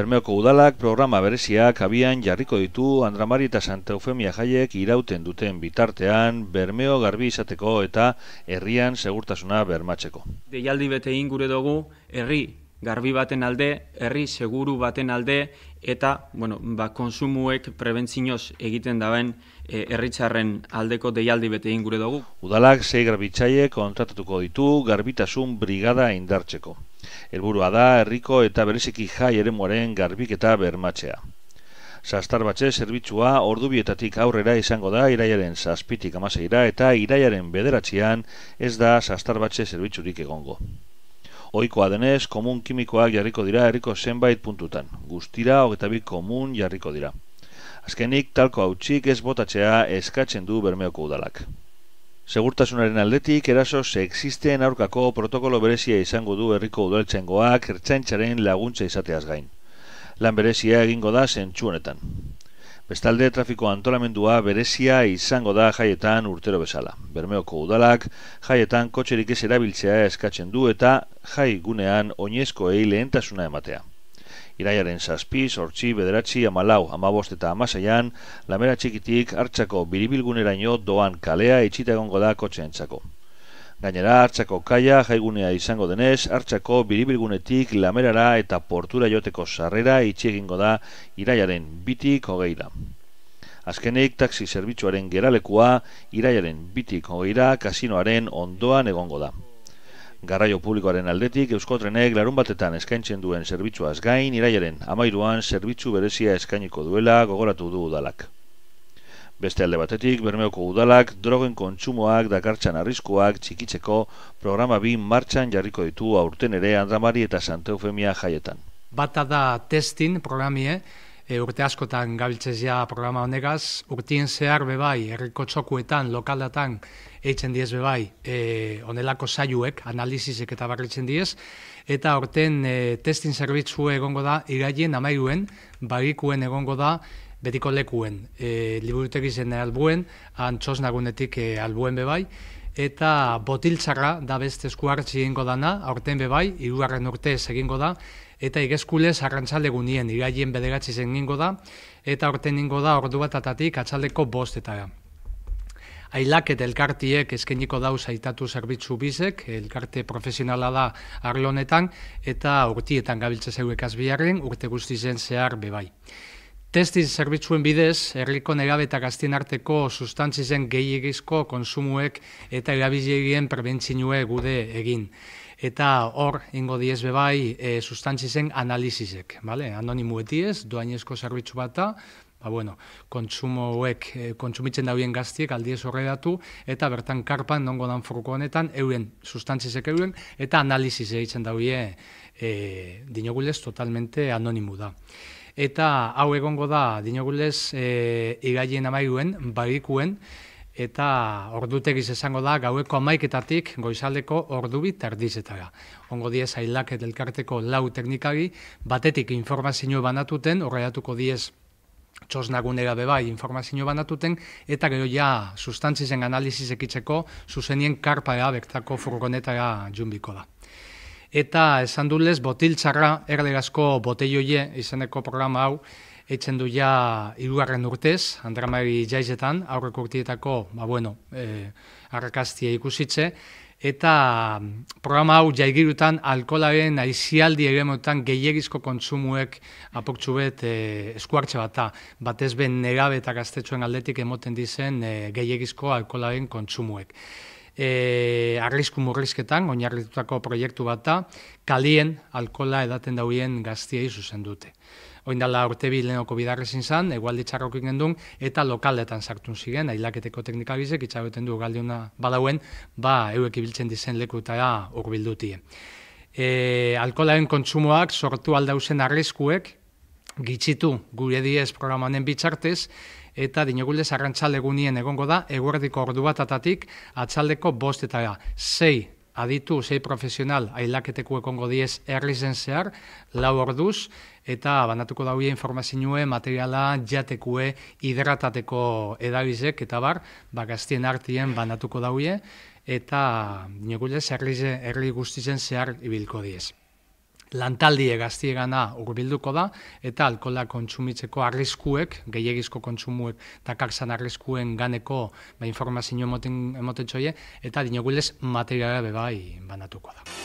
Bermeoko udalak programa bereziak abian jarriko ditu Andramari eta Santa Eufemia jaiek irauten duten bitartean Bermeo garbi izateko eta herrian segurtasuna bermatzeko. Deialdi bete gure dugu herri garbi baten alde, herri seguru baten alde eta bueno, ba, konsumuek prebentzinoz egiten daben e, herritzarren aldeko deialdi bete gure dugu. Udalak zei garbitzaiek kontratatuko ditu garbitasun brigada indartzeko. Elburua da, herriko eta bereziki jai ere muaren garbik eta bermatzea. Zastar batxe zerbitzua ordubietatik aurrera izango da iraiaren zazpitik amaseira eta iraiaren bederatzean ez da zastar batxe zerbitzurik egongo. Oikoa denez, komun kimikoak jarriko dira herriko zenbait puntutan. Guztira, hogetabi komun jarriko dira. Azkenik, talko hautsik ez botatzea eskatzen du bermeoko udalak. Segurtasunaren aldetik eraso sexisten aurkako protokolo berezia izango du herriko udaltzengoak ertsaintzaren laguntza izateaz gain. Lan berezia egingo da zentsu honetan. Bestalde trafiko antolamendua berezia izango da jaietan urtero bezala. Bermeoko udalak jaietan kotxerik ez erabiltzea eskatzen du eta jai gunean oinezko lehentasuna ematea. Iraiaren zazpi, sortzi, bederatzi, amalau, amabost eta amaseian, lamera txikitik hartzako biribilguneraino doan kalea itxita egongo da kotxe Gainera hartzako kaia jaigunea izango denez, hartzako biribilgunetik lamerara eta portura joteko sarrera itxiegingo da iraiaren bitik hogeira. Azkenik taxi zerbitzuaren geralekua iraiaren bitik hogeira kasinoaren ondoan egongo da. Garraio publikoaren aldetik Euskotrenek larun batetan eskaintzen duen zerbitzuaz gain irailaren amairuan zerbitzu berezia eskainiko duela gogoratu du udalak. Beste alde batetik, Bermeoko udalak drogen kontsumoak dakartxan arriskuak txikitzeko programa bi martxan jarriko ditu aurten ere Andramari eta Santeufemia jaietan. Bata da testin programie, e, urte askotan gabiltzez programa honegaz, urtien zehar bebai, erriko txokuetan, lokaldatan, eitzen diez bebai, e, onelako zaiuek, analizizek eta barritzen diez, eta orten e, testin zerbitzue egongo da, iraien, amaiuen, barikuen egongo da, betiko lekuen, e, liburutek albuen, antxos nagunetik e, albuen bebai, eta botiltzara da beste eskuartzi egingo dana, aurten bebai, irugarren urte egingo da, eta igezkulez arrantzalde gunien, iraien bederatzi zen ningo da, eta orten ningo da ordu bat atatik atsaldeko bost eta eta elkartiek eskeniko dau zaitatu zerbitzu bizek, elkarte profesionala da arlonetan, eta urtietan gabiltze zeu ekazbiaren, urte guzti zen zehar bebai. Testin zerbitzuen bidez, herriko negabe eta gaztien arteko sustantzizen gehiagizko konsumuek eta perbentzi prebentzinue gude egin eta hor ingo diez bebai e, sustantzizen analizizek, bale? anonimu etiez, doainezko zerbitzu bat da, ba, bueno, kontsumoek, e, kontsumitzen dauen gaztiek aldiez horredatu, eta bertan karpan nongo dan furuko honetan, euren, sustantzizek euren, eta analiziz egiten dauie e, dinogulez totalmente anonimu da. Eta hau egongo da, dinogulez, e, igaien amaiguen, barikuen, eta ordutegiz esango da gaueko amaiketatik goizaldeko ordubi tardizetara. Ongo diez ailaket elkarteko lau teknikari, batetik informazio banatuten, horreatuko diez txosnagunera beba informazio banatuten, eta gero ja sustantzizen analiziz ekitzeko zuzenien karpaea bektako furgonetara junbiko da. Eta esan dut lez, botiltzarra, erderazko botelioie izeneko programa hau, etxendu du ja irugarren urtez, andramari jaizetan, aurreko urtietako, ba bueno, e, arrakaztia ikusitze, eta mm, programa hau jaigirutan alkolaren aizialdi eremotan gehiagizko kontsumuek apoktsu bet e, eskuartxe bat, batez ben negabe eta gaztetxuen aldetik emoten dizen e, gehiagizko alkolaren kontsumuek. E, arrisku murrizketan, oinarritutako proiektu bat da, kalien alkola edaten daurien gaztiei zuzen dute oindala urte bi lehenoko bidarrezin zan, egualdi txarrokin gendun, eta lokaletan sartun ziren, ailaketeko teknikabizek, itxaroten du galdiuna badauen ba, euek ibiltzen dizen lekutara urbildutie. E, alkolaren kontsumoak sortu aldauzen arriskuek, gitxitu gure diez programanen bitxartez, eta dinogulde zarrantzalegunien egongo da, eguerdiko ordu bat atatik, atzaldeko bostetara, zei aditu zei profesional ailaketeko ekongo diez erri zen zehar, lau orduz, eta banatuko daue informazioe, materiala, jatekue, hidratateko edabizek, eta bar, bagaztien artean banatuko daue, eta nire gure zerri guztizen zehar ibilko diez lantaldie gaztiegana urbilduko da, eta alkola kontsumitzeko arriskuek, gehiagizko kontsumuek takarzan arriskuen ganeko ba, informazio emoten, emoten txoie, eta dinogulez materiala bebai banatuko da.